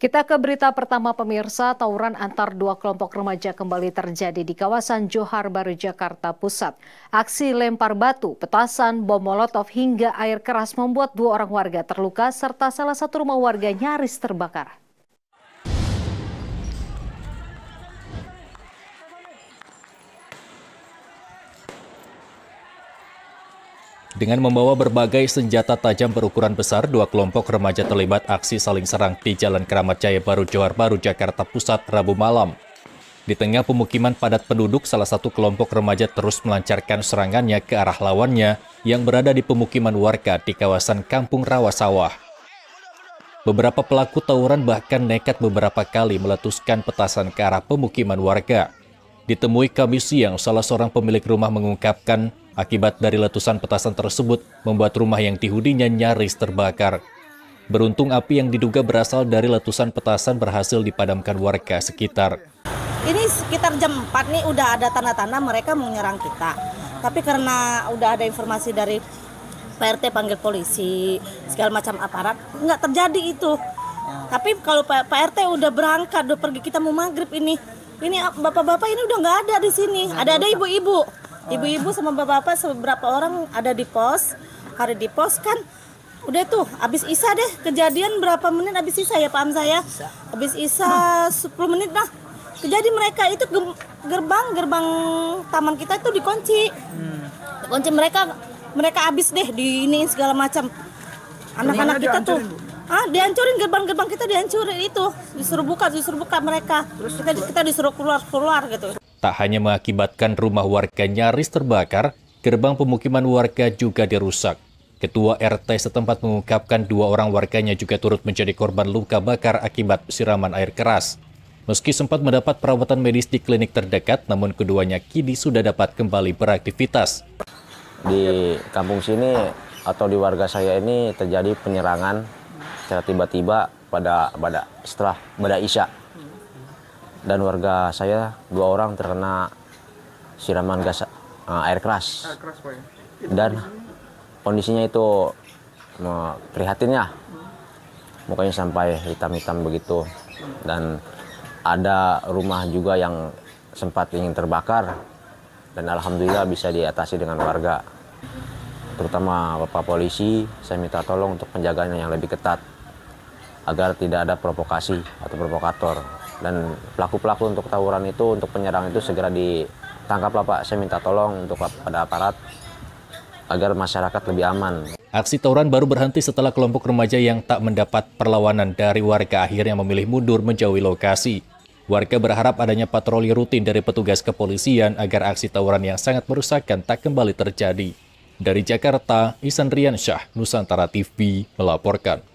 Kita ke berita pertama pemirsa, tawuran antar dua kelompok remaja kembali terjadi di kawasan Johar Baru, Jakarta Pusat. Aksi lempar batu, petasan, bom molotov hingga air keras membuat dua orang warga terluka serta salah satu rumah warga nyaris terbakar. Dengan membawa berbagai senjata tajam berukuran besar, dua kelompok remaja terlibat aksi saling serang di Jalan Keramat Jaya Baru, Johar Baru, Jakarta Pusat, Rabu malam. Di tengah pemukiman padat penduduk, salah satu kelompok remaja terus melancarkan serangannya ke arah lawannya yang berada di pemukiman warga di kawasan Kampung Rawasawah. Beberapa pelaku tawuran bahkan nekat beberapa kali meletuskan petasan ke arah pemukiman warga. Ditemui kami siang, salah seorang pemilik rumah mengungkapkan akibat dari letusan petasan tersebut membuat rumah yang dihuninya nyaris terbakar. Beruntung api yang diduga berasal dari letusan petasan berhasil dipadamkan warga sekitar. Ini sekitar jam 4 nih udah ada tanda-tanda mereka mau nyerang kita. Tapi karena udah ada informasi dari PRT panggil polisi, segala macam aparat, nggak terjadi itu. Tapi kalau PRT udah berangkat, udah pergi kita mau maghrib ini ini ah, bapak-bapak ini udah nggak ada di sini ada ada ibu-ibu ibu-ibu sama bapak-bapak seberapa orang ada di pos hari di pos kan udah tuh abis isa deh kejadian berapa menit abis isa ya paham saya abis isa 10 menit lah kejadian mereka itu gerbang gerbang taman kita itu dikunci hmm. kunci mereka mereka abis deh di ini segala macam anak-anak kita tuh ah dihancurin gerbang-gerbang kita dihancurin itu disuruh buka disuruh buka mereka terus kita kita disuruh keluar keluar gitu tak hanya mengakibatkan rumah warga nyaris terbakar gerbang pemukiman warga juga dirusak Ketua RT setempat mengungkapkan dua orang warganya juga turut menjadi korban luka bakar akibat siraman air keras. Meski sempat mendapat perawatan medis di klinik terdekat, namun keduanya kini sudah dapat kembali beraktivitas. Di kampung sini atau di warga saya ini terjadi penyerangan secara tiba-tiba pada pada setelah pada Isya dan warga saya dua orang terkena siraman gas uh, air keras, ya? dan kondisinya itu uh, prihatin ya mukanya sampai hitam-hitam begitu dan ada rumah juga yang sempat ingin terbakar dan alhamdulillah bisa diatasi dengan warga terutama bapak polisi saya minta tolong untuk penjagaannya yang lebih ketat agar tidak ada provokasi atau provokator dan pelaku-pelaku untuk tawuran itu untuk penyerang itu segera ditangkaplah Pak saya minta tolong untuk pada aparat agar masyarakat lebih aman. Aksi tawuran baru berhenti setelah kelompok remaja yang tak mendapat perlawanan dari warga akhirnya memilih mundur menjauhi lokasi. Warga berharap adanya patroli rutin dari petugas kepolisian agar aksi tawuran yang sangat merusakkan tak kembali terjadi. Dari Jakarta, Isan Riansyah, Nusantara TV, melaporkan.